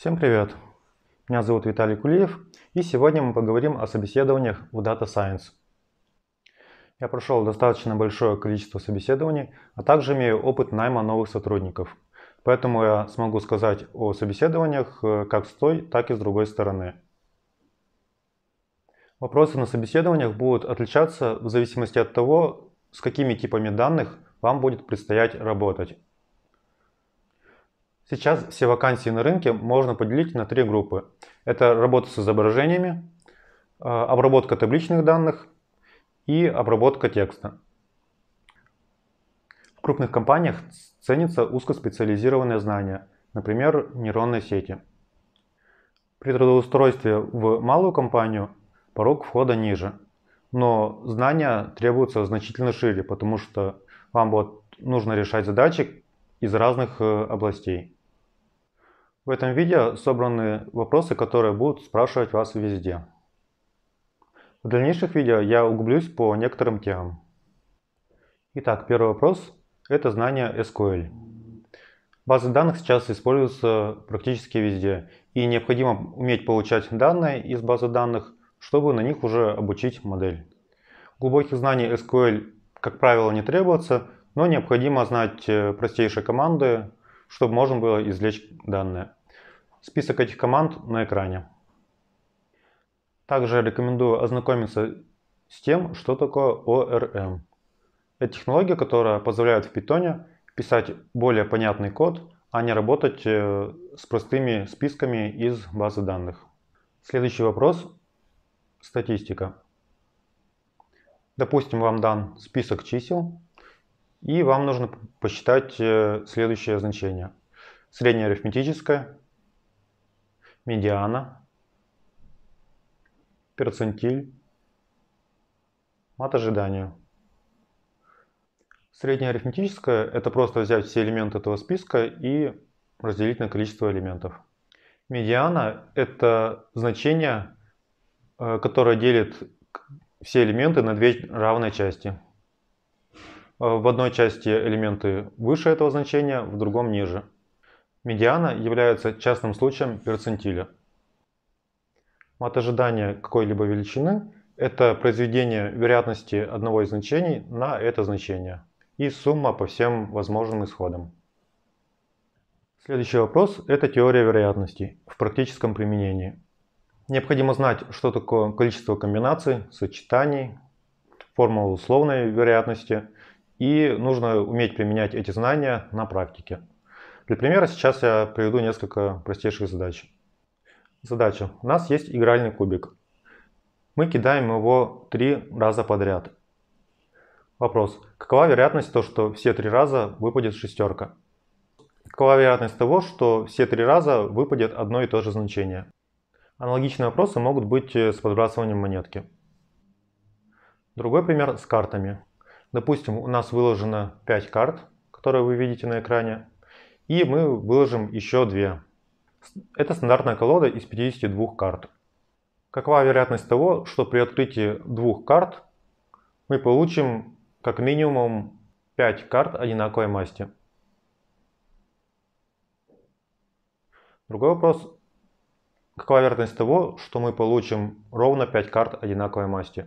Всем привет! Меня зовут Виталий Кулиев, и сегодня мы поговорим о собеседованиях в Data Science. Я прошел достаточно большое количество собеседований, а также имею опыт найма новых сотрудников. Поэтому я смогу сказать о собеседованиях э, как с той, так и с другой стороны. Вопросы на собеседованиях будут отличаться в зависимости от того, с какими типами данных вам будет предстоять работать. Сейчас все вакансии на рынке можно поделить на три группы. Это работа с изображениями, а, обработка табличных данных и обработка текста. В крупных компаниях ценится узкоспециализированное знание, например, нейронные сети. При трудоустройстве в малую компанию порог входа ниже, но знания требуются значительно шире, потому что вам будет нужно решать задачи из разных э, областей. В этом видео собраны вопросы, которые будут спрашивать вас везде. В дальнейших видео я углублюсь по некоторым темам. Итак, первый вопрос – это знание SQL. Базы данных сейчас используются практически везде, и необходимо уметь получать данные из базы данных, чтобы на них уже обучить модель. Глубоких знаний SQL, как правило, не требуется, но необходимо знать э, простейшие команды, чтобы можно было извлечь данные. Список этих команд на экране. Также рекомендую ознакомиться с тем, что такое ORM. Эм. Это технология, которая позволяет в Python писать более понятный код, а не работать э, с простыми списками из базы данных. Следующий вопрос – статистика. Допустим, вам дан список чисел, и вам нужно посчитать э, следующее значение. Среднее арифметическое, медиана, перцентиль, мат ожидания. Среднее арифметическое – это просто взять все элементы этого списка и разделить на количество элементов. Медиана – это значение, э, которое делит все элементы на две равные части. Э, в одной части элементы выше этого значения, в другом ниже. Медиана является частным случаем перцентиля. Мат ожидания какой-либо величины – это произведение вероятности одного из значений на это значение и сумма по всем возможным исходам. Следующий вопрос – это теория вероятностей в практическом применении. Необходимо знать, что такое количество комбинаций, сочетаний, формула условной вероятности, и нужно уметь применять эти знания на практике. Для примера сейчас я приведу несколько простейших задач. Задача. У нас есть игральный кубик. Мы кидаем его три раза подряд. Вопрос. Какова вероятность того, что все три раза выпадет шестерка? Какова вероятность того, что все три раза выпадет одно и то же значение? Аналогичные вопросы могут быть э, с подбрасыванием монетки. Другой пример с картами. Допустим, у нас выложено 5 карт, которые вы видите на экране, и мы выложим еще 2. Это стандартная колода из 52 карт. Какова вероятность того, что при открытии двух карт мы получим как минимум 5 карт одинаковой масти? Другой вопрос. Какова вероятность того, что мы получим ровно 5 карт одинаковой масти?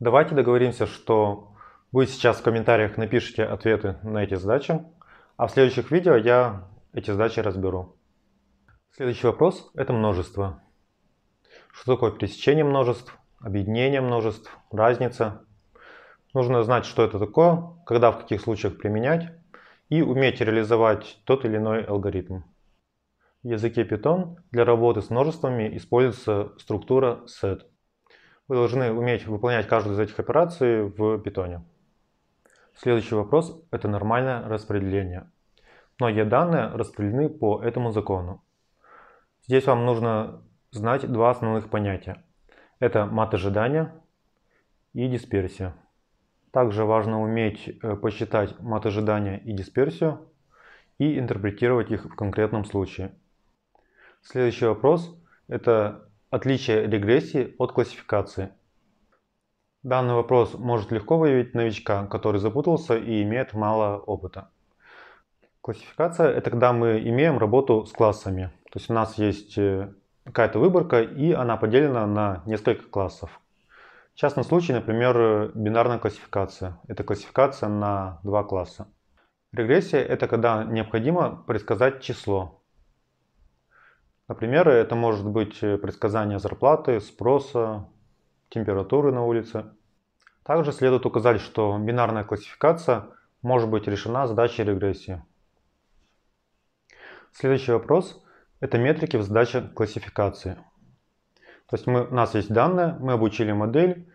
Давайте договоримся, что вы сейчас в комментариях напишите ответы на эти задачи, а в следующих видео я эти задачи разберу. Следующий вопрос – это множество. Что такое пересечение множеств, объединение множеств, разница? Нужно знать, что это такое, когда в каких случаях применять и уметь реализовать тот или иной алгоритм. В языке Python для работы с множествами используется структура set. Вы должны уметь выполнять каждую из этих операций в Python. Следующий вопрос – это нормальное распределение. Многие данные распределены по этому закону. Здесь вам нужно знать два основных понятия. Это мат ожидания и дисперсия. Также важно уметь э, посчитать мат ожидания и дисперсию и интерпретировать их в конкретном случае. Следующий вопрос – это отличие регрессии от классификации. Данный вопрос может легко выявить новичка, который запутался и имеет мало опыта. Классификация – это когда мы имеем работу с классами. То есть у нас есть э, какая-то выборка, и она поделена на несколько классов. Частный случай, например, бинарная классификация. Это классификация на два класса. Регрессия – это когда необходимо предсказать число. Например, это может быть предсказание зарплаты, спроса, температуры на улице. Также следует указать, что бинарная классификация может быть решена задачей регрессии. Следующий вопрос – это метрики в задаче классификации. То есть мы, у нас есть данные, мы обучили модель,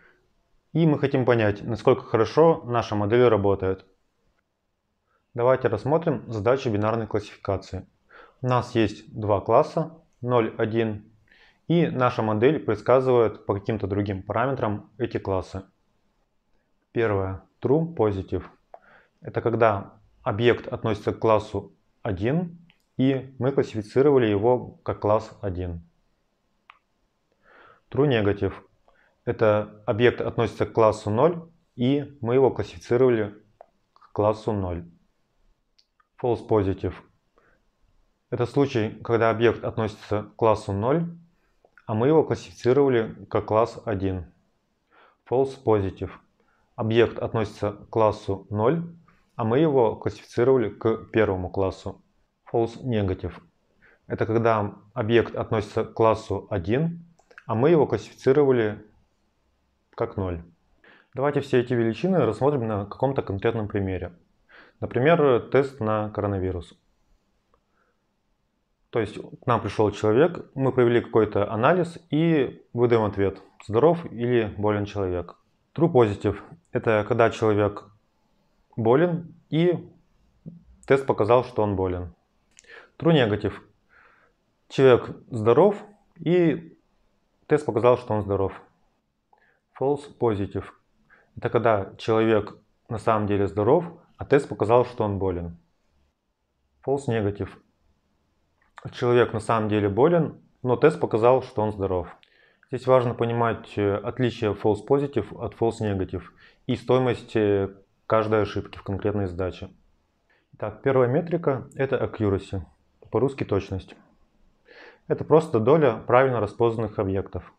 и мы хотим понять, насколько хорошо наша модель работает. Давайте рассмотрим задачу бинарной классификации. У нас есть два класса 0, 1 и наша модель предсказывает по каким-то другим параметрам эти классы. Первое. True Positive. Это когда объект относится к классу 1, и мы классифицировали его как класс 1. True Negative. Это объект относится к классу 0, и мы его классифицировали к классу 0. False Positive. Это случай, когда объект относится к классу 0, а мы его классифицировали как класс 1. False positive. Объект относится к классу 0, а мы его классифицировали к первому классу. False negative. Это когда объект относится к классу 1, а мы его классифицировали как 0. Давайте все эти величины рассмотрим на каком-то конкретном примере. Например, тест на коронавирус. То есть к нам пришел человек, мы провели какой-то анализ и выдаем ответ, здоров или болен человек. True positive – это когда человек болен и тест показал, что он болен. True negative – человек здоров и тест показал, что он здоров. False positive – это когда человек на самом деле здоров, а тест показал, что он болен. False negative – человек на самом деле болен, но тест показал, что он здоров. Здесь важно понимать э, отличие false positive от false negative и стоимость э, каждой ошибки в конкретной задаче. Так, первая метрика – это accuracy, по-русски точность. Это просто доля правильно распознанных объектов.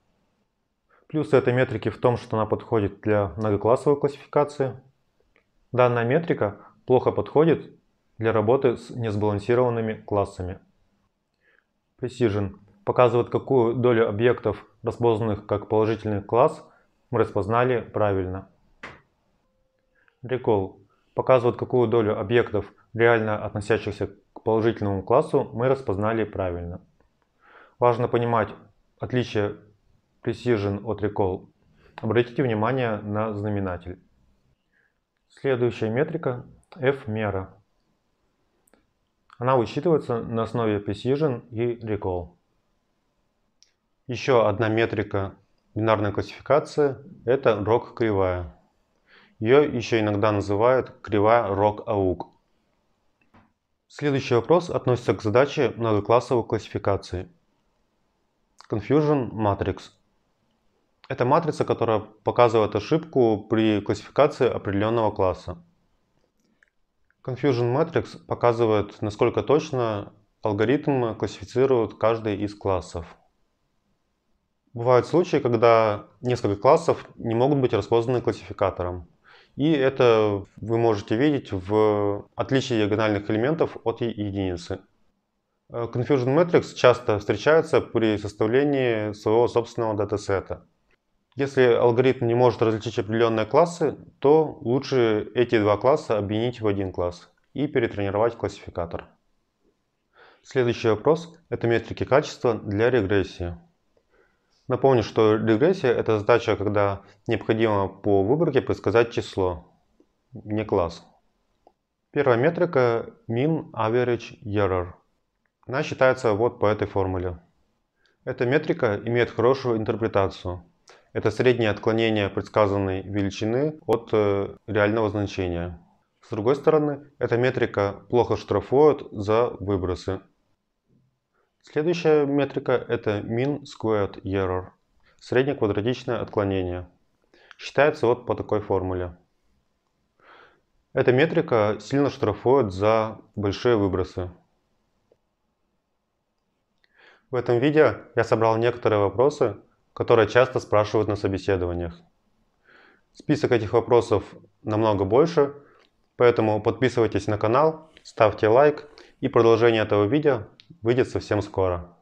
Плюсы этой метрики в том, что она подходит для многоклассовой классификации. Данная метрика плохо подходит для работы с несбалансированными классами – Precision показывает, какую долю объектов, распознанных как положительный класс, мы распознали правильно. Recall показывает, какую долю объектов, реально относящихся к положительному классу, мы распознали правильно. Важно понимать отличие Precision от Recall. Обратите внимание на знаменатель. Следующая метрика F-мера. Она высчитывается на основе Precision и Recall. Еще одна метрика бинарной классификации – это рок-кривая. Ее еще иногда называют кривая рок-аук. Следующий вопрос относится к задаче многоклассовой классификации. Confusion Matrix. Это матрица, которая показывает ошибку при классификации определенного класса. Confusion Matrix показывает, насколько точно алгоритмы классифицируют каждый из классов. Бывают случаи, когда несколько классов не могут быть распознаны классификатором. И это вы можете видеть в отличии диагональных элементов от единицы. Э, Confusion Matrix часто встречается при составлении своего собственного датасета. Если алгоритм не может различить определенные классы, то лучше эти два класса объединить в один класс и перетренировать классификатор. Следующий вопрос – это метрики качества для регрессии. Напомню, что регрессия – это задача, когда необходимо по выборке предсказать число, не класс. Первая метрика – mean average error. Она считается вот по этой формуле. Эта метрика имеет хорошую интерпретацию – это среднее отклонение предсказанной величины от э, реального значения. С другой стороны, эта метрика плохо штрафует за выбросы. Следующая метрика – это mean squared error, среднеквадратичное отклонение. Считается вот по такой формуле. Эта метрика сильно штрафует за большие выбросы. В этом видео я собрал некоторые вопросы, которые часто спрашивают на собеседованиях. Список этих вопросов намного больше, поэтому подписывайтесь на канал, ставьте лайк и продолжение этого видео выйдет совсем скоро.